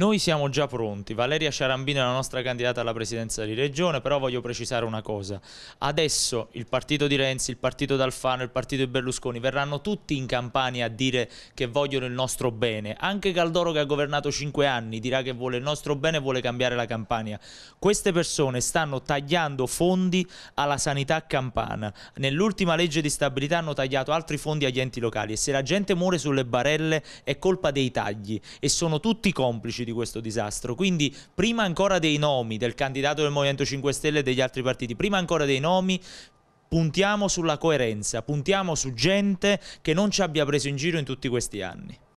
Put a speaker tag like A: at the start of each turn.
A: Noi siamo già pronti, Valeria Ciarambino è la nostra candidata alla presidenza di regione, però voglio precisare una cosa, adesso il partito di Renzi, il partito d'Alfano, il partito di Berlusconi verranno tutti in Campania a dire che vogliono il nostro bene, anche Caldoro che ha governato 5 anni dirà che vuole il nostro bene e vuole cambiare la Campania, queste persone stanno tagliando fondi alla sanità campana, nell'ultima legge di stabilità hanno tagliato altri fondi agli enti locali e se la gente muore sulle barelle è colpa dei tagli e sono tutti complici di di questo disastro. Quindi prima ancora dei nomi del candidato del Movimento 5 Stelle e degli altri partiti, prima ancora dei nomi, puntiamo sulla coerenza, puntiamo su gente che non ci abbia preso in giro in tutti questi anni.